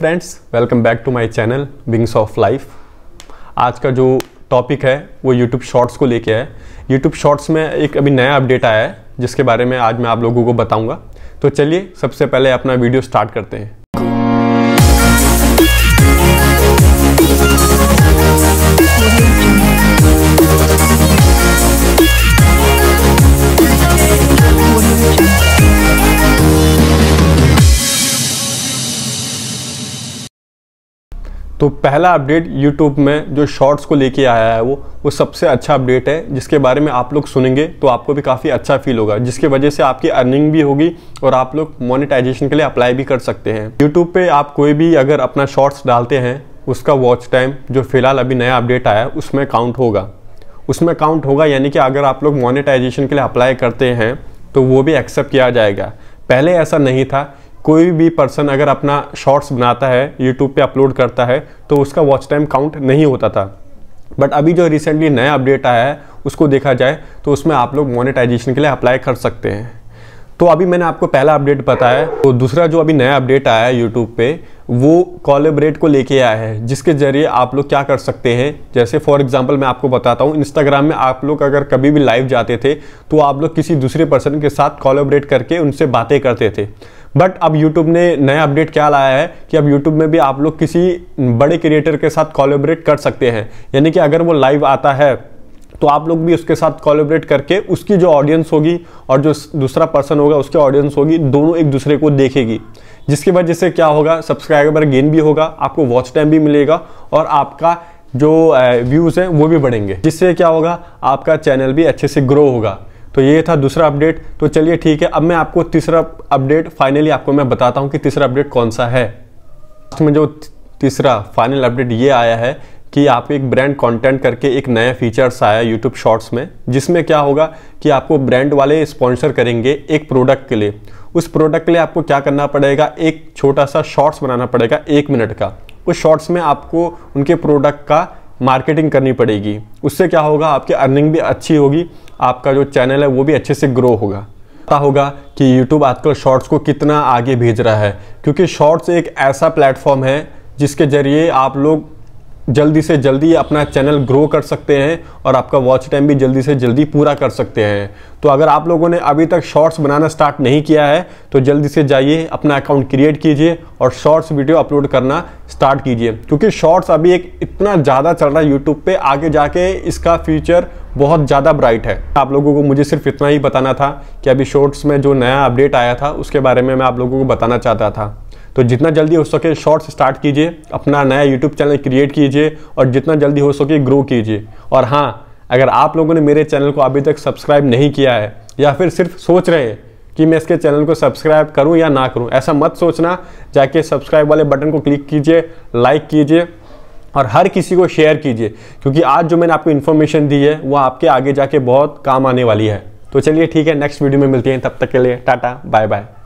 friends welcome back to my channel wings of life आज का जो टॉपिक है वो यूट्यूब शॉर्ट्स को लेके है यूट्यूब शॉर्ट्स में एक अभी नया अपडेट आया है जिसके बारे में आज मैं आप लोगों को बताऊंगा तो चलिए सबसे पहले अपना वीडियो स्टार्ट करते हैं तो पहला अपडेट यूट्यूब में जो शॉर्ट्स को लेके आया है वो वो सबसे अच्छा अपडेट है जिसके बारे में आप लोग सुनेंगे तो आपको भी काफ़ी अच्छा फील होगा जिसके वजह से आपकी अर्निंग भी होगी और आप लोग मोनेटाइजेशन के लिए अप्लाई भी कर सकते हैं यूट्यूब पे आप कोई भी अगर अपना शॉर्ट्स डालते हैं उसका वॉच टाइम जो फिलहाल अभी नया अपडेट आया है उसमें काउंट होगा उसमें काउंट होगा यानी कि अगर आप लोग मोनिटाइजेशन के लिए अप्लाई करते हैं तो वो भी एक्सेप्ट किया जाएगा पहले ऐसा नहीं था कोई भी पर्सन अगर अपना शॉर्ट्स बनाता है यूट्यूब पे अपलोड करता है तो उसका वॉच टाइम काउंट नहीं होता था बट अभी जो रिसेंटली नया अपडेट आया है उसको देखा जाए तो उसमें आप लोग मोनेटाइजेशन के लिए अप्लाई कर सकते हैं तो अभी मैंने आपको पहला अपडेट बताया है तो दूसरा जो अभी नया अपडेट आया है यूट्यूब पे वो कॉलेबरेट को लेके आया है जिसके ज़रिए आप लोग क्या कर सकते हैं जैसे फॉर एग्जांपल मैं आपको बताता हूँ इंस्टाग्राम में आप लोग अगर कभी भी लाइव जाते थे तो आप लोग किसी दूसरे पर्सन के साथ कॉलेबरेट करके उनसे बातें करते थे बट अब यूट्यूब ने नया अपडेट क्या लाया है कि अब यूट्यूब में भी आप लोग किसी बड़े क्रिएटर के साथ कॉलेबरेट कर सकते हैं यानी कि अगर वो लाइव आता है तो आप लोग भी उसके साथ कॉलेबरेट करके उसकी जो ऑडियंस होगी और जो दूसरा पर्सन होगा उसकी ऑडियंस होगी दोनों एक दूसरे को देखेगी जिसकी वजह से क्या होगा सब्सक्राइबर गेन भी होगा आपको वॉच टाइम भी मिलेगा और आपका जो व्यूज़ हैं वो भी बढ़ेंगे जिससे क्या होगा आपका चैनल भी अच्छे से ग्रो होगा तो ये था दूसरा अपडेट तो चलिए ठीक है अब मैं आपको तीसरा अपडेट फाइनली आपको मैं बताता हूँ कि तीसरा अपडेट कौन सा है लास्ट में जो तीसरा फाइनल अपडेट ये आया है कि आप एक ब्रांड कंटेंट करके एक नया फीचर्स आया यूट्यूब शॉर्ट्स में जिसमें क्या होगा कि आपको ब्रांड वाले स्पॉन्सर करेंगे एक प्रोडक्ट के लिए उस प्रोडक्ट के लिए आपको क्या करना पड़ेगा एक छोटा सा शॉर्ट्स बनाना पड़ेगा एक मिनट का उस शॉर्ट्स में आपको उनके प्रोडक्ट का मार्केटिंग करनी पड़ेगी उससे क्या होगा आपकी अर्निंग भी अच्छी होगी आपका जो चैनल है वो भी अच्छे से ग्रो होगा पता होगा कि YouTube आजकल शॉर्ट्स को कितना आगे भेज रहा है क्योंकि शॉर्ट्स एक ऐसा प्लेटफॉर्म है जिसके ज़रिए आप लोग जल्दी से जल्दी अपना चैनल ग्रो कर सकते हैं और आपका वॉच टाइम भी जल्दी से जल्दी पूरा कर सकते हैं तो अगर आप लोगों ने अभी तक शॉर्ट्स बनाना स्टार्ट नहीं किया है तो जल्दी से जाइए अपना अकाउंट क्रिएट कीजिए और शॉर्ट्स वीडियो अपलोड करना स्टार्ट कीजिए क्योंकि शॉर्ट्स अभी एक इतना ज़्यादा चल रहा है यूट्यूब पर आगे जाके इसका फ्यूचर बहुत ज़्यादा ब्राइट है आप लोगों को मुझे सिर्फ इतना ही बताना था कि अभी शॉर्ट्स में जो नया अपडेट आया था उसके बारे में मैं आप लोगों को बताना चाहता था तो जितना जल्दी हो सके शॉर्ट्स स्टार्ट कीजिए अपना नया यूट्यूब चैनल क्रिएट कीजिए और जितना जल्दी हो सके ग्रो कीजिए और हाँ अगर आप लोगों ने मेरे चैनल को अभी तक सब्सक्राइब नहीं किया है या फिर सिर्फ सोच रहे हैं कि मैं इसके चैनल को सब्सक्राइब करूं या ना करूं ऐसा मत सोचना जाके सब्सक्राइब वाले बटन को क्लिक कीजिए लाइक कीजिए और हर किसी को शेयर कीजिए क्योंकि आज जो मैंने आपको इन्फॉर्मेशन दी है वो आपके आगे जाके बहुत काम आने वाली है तो चलिए ठीक है नेक्स्ट वीडियो में मिलती है तब तक के लिए टाटा बाय बाय